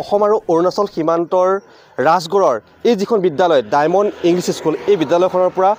অসম আৰু অৰুণাচল সীমান্তৰ ৰাজগড়ৰ এই যিখন বিদ্যালয় ডায়মণ্ড ইংলিছ স্কুল এই বিদ্যালয়খনৰ পৰা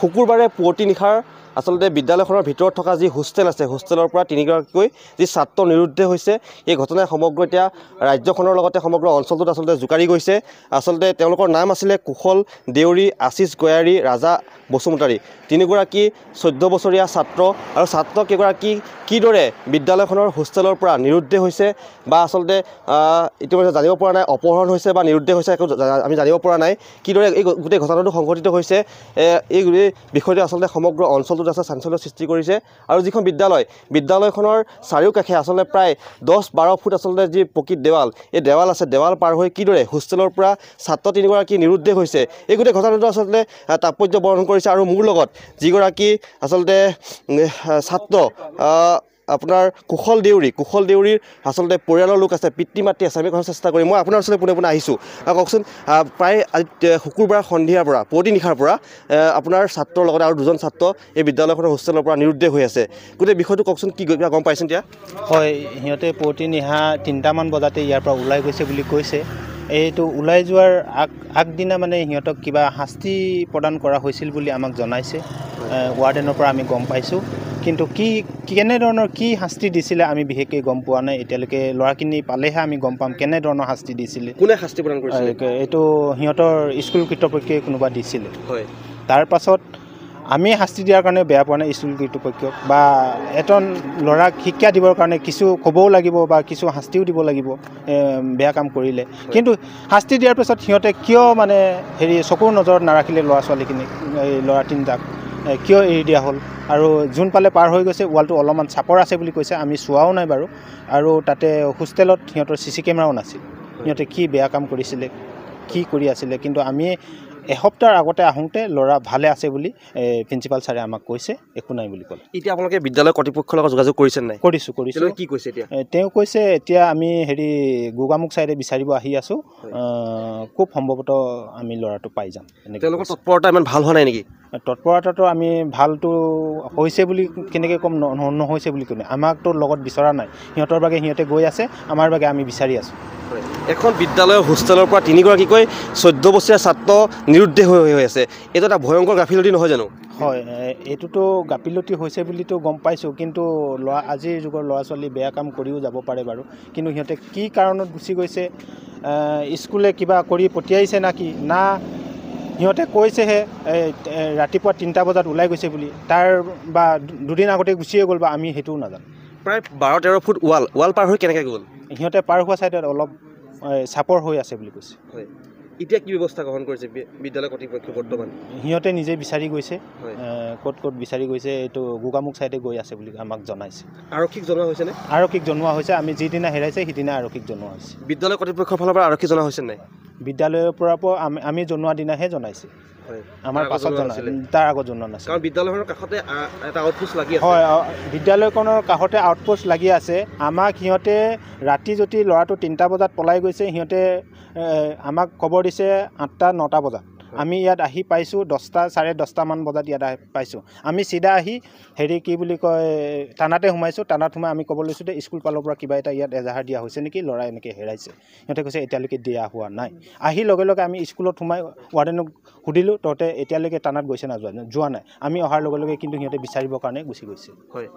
শুকুৰবাৰে পুৱতি নিশাৰ আচলতে বিদ্যালয়খনৰ ভিতৰত থকা যি হোষ্টেল আছে হোষ্টেলৰ পৰা তিনিগৰাকীকৈ যি ছাত্ৰ নিৰুদ্ধে হৈছে এই ঘটনাই সমগ্ৰ এতিয়া ৰাজ্যখনৰ লগতে সমগ্ৰ অঞ্চলটোত আচলতে জোকাৰি গৈছে আচলতে তেওঁলোকৰ নাম আছিলে কুশল দেউৰী আশীষ গয়াৰী ৰাজা বসুমতাৰী তিনিগৰাকী চৈধ্য বছৰীয়া ছাত্ৰ আৰু ছাত্ৰ কেইগৰাকী কিদৰে বিদ্যালয়খনৰ হোষ্টেলৰ পৰা নিৰুদ্ধে হৈছে বা আচলতে ইতিমধ্যে জানিব পৰা নাই অপহৰণ হৈছে বা নিৰুদ্ধে হৈছে একো আমি জানিব পৰা নাই কিদৰে এই গোটেই ঘটনাটো সংঘটিত হৈছে এই বিষয়টো আচলতে সমগ্ৰ অঞ্চলটো সমাজত যথেষ্ট চাঞ্চল্য সৃষ্টি কৰিছে আৰু যিখন বিদ্যালয় বিদ্যালয়খনৰ চাৰিওকাষে আচলতে প্ৰায় দহ বাৰ ফুট আচলতে যি প্ৰকৃত দেৱাল এই দেৱাল আছে দেৱাল পাৰ হৈ কিদৰে হোষ্টেলৰ পৰা ছাত্ৰ তিনিগৰাকী নিৰুদ্দেশ হৈছে এই গোটেই ঘটনাটো আচলতে তাৎপৰ্য বৰ্ণন কৰিছে আৰু মোৰ লগত যিগৰাকী আচলতে ছাত্ৰ আপোনাৰ কুশল দেউৰী কুশল দেউৰীৰ আচলতে পৰিয়ালৰ লোক আছে পিতৃ মাতৃ আছে আমি কথা চেষ্টা কৰিম মই আপোনাৰ ওচৰলৈ পোনে পোনে আহিছোঁ আৰু কওকচোন প্ৰায় আজি শুকুৰবাৰ সন্ধিয়াৰ পৰা পুৱতি নিশাৰ পৰা আপোনাৰ ছাত্ৰৰ লগতে আৰু দুজন ছাত্ৰ এই বিদ্যালয়খনৰ হোষ্টেলৰ পৰা নিৰুদ্দেশ হৈ আছে গোটেই বিষয়টো কওকচোন কি কিবা গম পাইছে এতিয়া হয় সিহঁতে পুৱতি নিশা তিনিটামান বজাতে ইয়াৰ পৰা ওলাই গৈছে বুলি কৈছে এইটো ওলাই যোৱাৰ আগ আগদিনা মানে সিহঁতক কিবা শাস্তি প্ৰদান কৰা হৈছিল বুলি আমাক জনাইছে ৱাৰ্ডেনৰ পৰা আমি গম পাইছোঁ কিন্তু কি কেনেধৰণৰ কি শাস্তি দিছিলে আমি বিশেষকৈ গম পোৱা নাই এতিয়ালৈকে ল'ৰাখিনি পালেহে আমি গম পাম কেনেধৰণৰ শাস্তি দিছিলে কোনে শাস্তি প্ৰদান কৰিছিলে এইটো সিহঁতৰ স্কুল কৰ্তৃপক্ষই কোনোবা দিছিলে হয় তাৰ পাছত আমি শাস্তি দিয়াৰ কাৰণে বেয়া পোৱা নাই স্কুল কৰ্তৃপক্ষক বা এজন ল'ৰাক শিক্ষা দিবৰ কাৰণে কিছু ক'বও লাগিব বা কিছু শাস্তিও দিব লাগিব বেয়া কাম কৰিলে কিন্তু শাস্তি দিয়াৰ পিছত সিহঁতে কিয় মানে হেৰি চকুৰ নজৰত নাৰাখিলে ল'ৰা ছোৱালীখিনিক এই ল'ৰা তিনিটাক কিয় এৰি দিয়া হ'ল আৰু যোন পালে পাৰ হৈ গৈছে ৱালটো অলপমান চাপৰ আছে বুলি কৈছে আমি চোৱাও নাই বাৰু আৰু তাতে হোষ্টেলত সিহঁতৰ চি চি কেমেৰাও নাছিল সিহঁতে কি বেয়া কাম কৰিছিলে কি কৰি আছিলে কিন্তু আমি এসপ্তাহৰ আগতে আহোঁতে ল'ৰা ভালে আছে বুলি প্ৰিঞ্চিপাল ছাৰে আমাক কৈছে একো নাই বুলি ক'লে এতিয়া আপোনালোকে বিদ্যালয় কৰ্তৃপক্ষৰ লগত যোগাযোগ কৰিছে নাই কৰিছোঁ কৰিছোঁ কি কৈছে এতিয়া তেওঁ কৈছে এতিয়া আমি হেৰি গোগামুখ ছাইডে বিচাৰিব আহি আছোঁ খুব সম্ভৱতঃ আমি ল'ৰাটো পাই যাম তেওঁলোকৰ তৎপৰতা ইমান ভাল হোৱা নাই নেকি তৎপৰতাটো আমি ভালটো হৈছে বুলি কেনেকৈ ক'ম নহৈছে বুলি ক'লে আমাকতো লগত বিচৰা নাই সিহঁতৰ বাবে সিহঁতে গৈ আছে আমাৰ বাবে আমি বিচাৰি আছোঁ এখন বিদ্যালয়ৰ হোষ্টেলৰ পৰা তিনিগৰাকীকৈ চৈধ্য বছৰীয়া ছাত্ৰ নিৰুদ্দেশ হৈ হৈ আছে এইটো এটা ভয়ংকৰ গাফিলতি নহয় জানো হয় এইটোতো গাফিলতি হৈছে বুলিতো গম পাইছোঁ কিন্তু ল'ৰা আজিৰ যুগৰ ল'ৰা ছোৱালী বেয়া কাম কৰিও যাব পাৰে বাৰু কিন্তু সিহঁতে কি কাৰণত গুচি গৈছে স্কুলে কিবা কৰি পঠিয়াইছে কি না সিহঁতে কৈছেহে ৰাতিপুৱা তিনিটা বজাত ওলাই গৈছে বুলি তাৰ বা দুদিন আগতে গুচিয়ে গ'ল বা আমি সেইটোও নাজানো প্ৰায় বাৰ তেৰ ফুট ৱাল ৱাল পাৰ হৈ কেনেকৈ গ'ল সিহঁতে পাৰ হোৱা ছাইডত অলপ চাপৰ হৈ আছে বুলি কৈছে এতিয়া কি ব্যৱস্থা গ্ৰহণ কৰিছে বিদ্যালয় কৰ্তৃপক্ষ বৰ্তমান সিহঁতে নিজে বিচাৰি গৈছে ক'ত ক'ত বিচাৰি গৈছে এইটো গোগামুখ ছাইডে গৈ আছে বুলি আমাক জনাইছে আৰক্ষীক জনোৱা হৈছে নে আৰক্ষীক জনোৱা হৈছে আমি যিদিনা হেৰাইছে সিদিনা আৰক্ষীক জনোৱা হৈছে বিদ্যালয় কৰ্তৃপক্ষৰ ফালৰ পৰা আৰক্ষী জনোৱা হৈছে নাই বিদ্যালয়ৰ পৰা আমি আমি জনোৱা দিনাহে জনাইছে আমাৰ পাছত জনাইছিলে তাৰ আগত জনোৱা নাছিল বিদ্যালয়খনৰ কাষতে এটা আউটপোষ্ট লাগি হয় বিদ্যালয়খনৰ কাষতে আউটপোষ্ট লাগি আছে আমাক সিহঁতে ৰাতি যদি ল'ৰাটো তিনিটা বজাত পলাই গৈছে সিহঁতে আমাক খবৰ দিছে আঠটা নটা বজাত আমি ইয়াত আহি পাইছোঁ দহটা চাৰে দহটামান বজাত ইয়াত পাইছোঁ আমি চিধা আহি হেৰি কি বুলি কয় থানাতে সোমাইছোঁ থানাত সোমাই আমি ক'ব লৈছোঁ যে স্কুল পালৰ পৰা কিবা এটা ইয়াত এজাহাৰ দিয়া হৈছে নেকি ল'ৰাই এনেকৈ হেৰাইছে সিহঁতে কৈছে এতিয়ালৈকে দিয়া হোৱা নাই আহি লগে লগে আমি স্কুলত সোমাই ৱাৰ্ডেনক সুধিলোঁ তহঁতে এতিয়ালৈকে থানাত গৈছে নাযোৱা যোৱা নাই আমি অহাৰ লগে লগে কিন্তু সিহঁতে বিচাৰিবৰ কাৰণে গুচি গৈছে হয়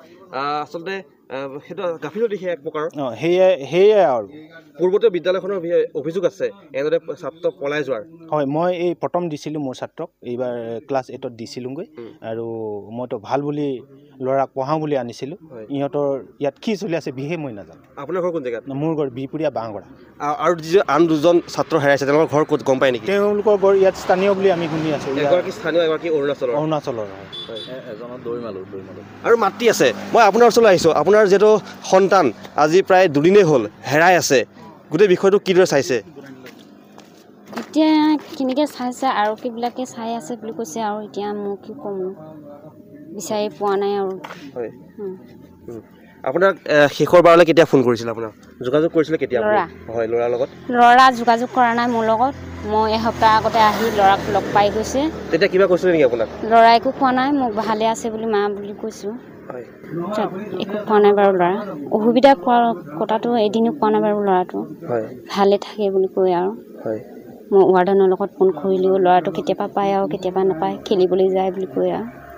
আচলতে সেইটো গাফিলত দিশে এক প্ৰকাৰৰ অঁ সেয়াই সেয়াই আৰু পূৰ্বতে বিদ্যালয়খনৰ অভিযোগ আছে এনেদৰে ছাত্ৰ পলাই যোৱাৰ হয় মই এই প্ৰথম দিছিলোঁ মোৰ ছাত্ৰক এইবাৰ ক্লাছ এইটত দিছিলোঁগৈ আৰু মইতো ভাল বুলি ল'ৰাক পঢ়াওঁ বুলি আনিছিলোঁ ইহঁতৰ ইয়াত কি চলি আছে বিহে মই নাজানো আপোনাৰ ঘৰ কোন জেগাত মোৰ ঘৰ বিহপুৰীয়া বাঁহগৰা আৰু যিজন আন দুজন ছাত্ৰ হেৰাইছে তেওঁলোকৰ ঘৰ ক'ত গম পায় নেকি তেওঁলোকৰ ঘৰ ইয়াত স্থানীয় বুলি আমি শুনি আছোঁ অৰুণাচলৰ অৰুণাচলৰ হয় আৰু মাতৃ আছে মই আপোনাৰ ওচৰলৈ আহিছোঁ আপোনাৰ যিহেতু সন্তান আজি প্ৰায় দুদিনেই হ'ল হেৰাই আছে গোটেই বিষয়টো কিদৰে চাইছে এতিয়া কেনেকৈ চাইছে আৰক্ষীবিলাকে চাই আছে বুলি কৈছে আৰু এতিয়া মোৰ কি ক'ম বিচাৰি পোৱা নাই আৰু আপোনাক শেষৰ বাৰলৈ কেতিয়া ফোন কৰিছিল আপোনাক যোগাযোগ কৰিছিলে কেতিয়া হয় ল'ৰাৰ লগত ল'ৰা যোগাযোগ কৰা নাই মোৰ লগত মই এসপ্তাহ আগতে আহি ল'ৰাক লগ পাই গৈছে তেতিয়া কিবা কৈছিলে নেকি আপোনাক ল'ৰা একো কোৱা নাই মোক ভালে আছে বুলি মা বুলি কৈছোঁ একো কোৱা নাই বাৰু ল'ৰা অসুবিধা কোৱা কথাটো এদিনো কোৱা নাই বাৰু ল'ৰাটো ভালে থাকে বুলি কৈ আৰু মই ৱাৰ্ডেনৰ লগত ফোন কৰিলেও ল'ৰাটো কেতিয়াবা পায় আৰু কেতিয়াবা নাপায় খেলিবলৈ যায় বুলি কৈ আৰু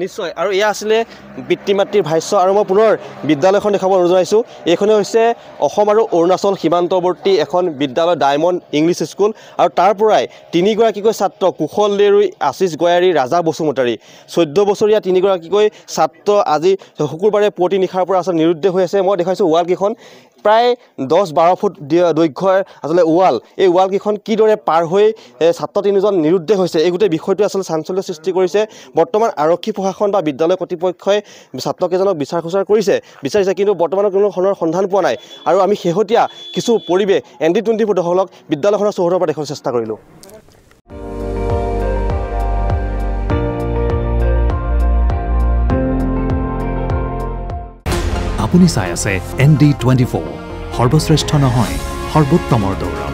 নিশ্চয় আৰু এয়া আছিলে পিতৃ মাতৃৰ ভাষ্য আৰু মই পুনৰ বিদ্যালয়খন দেখাব অনুৰোধ এইখনেই হৈছে অসম আৰু অৰুণাচল সীমান্তৱৰ্তী এখন বিদ্যালয় ডায়মণ্ড ইংলিছ স্কুল আৰু তাৰ পৰাই তিনিগৰাকীকৈ ছাত্ৰ কুশল দেৰুই আশীষ গয়াৰী ৰাজা বসুমতাৰী চৈধ্য বছৰীয়া তিনিগৰাকীকৈ ছাত্ৰ আজি শুকুৰবাৰে পুৱতি নিশাৰ পৰা আচলতে নিৰুদ্দেশ হৈ আছে মই দেখাইছোঁ ৱালকেইখন প্ৰায় দহ বাৰ ফুট দৈৰ্ঘ্যৰ আচলতে ৱাল এই ৱালকেইখন কিদৰে পাৰ হৈ ছাত্ৰ তিনিজন নিৰুদ্দেশ হৈছে এই গোটেই বিষয়টোৱে আচলতে চাঞ্চল্য সৃষ্টি কৰিছে বৰ্তমান আৰক্ষী প্ৰশাসন বা বিদ্যালয় কৰ্তৃপক্ষই ছাত্ৰকেইজনক বিচাৰ খোচাৰ কৰিছে বিচাৰিছে কিন্তু বৰ্তমানৰ কোনো ধৰণৰ সন্ধান পোৱা নাই আৰু আমি শেহতীয়া কিছু পৰিৱেশ এন ডি টুৱেণ্টি ফ'ৰ দখলক বিদ্যালয়খনৰ চৌহদৰ পৰা দেখুৱাৰ চেষ্টা কৰিলোঁ আপুনি চাই আছে এন ডি টুৱেণ্টি ফ'ৰ সৰ্বশ্ৰেষ্ঠ নহয় সৰ্বোত্তমৰ দৌৰত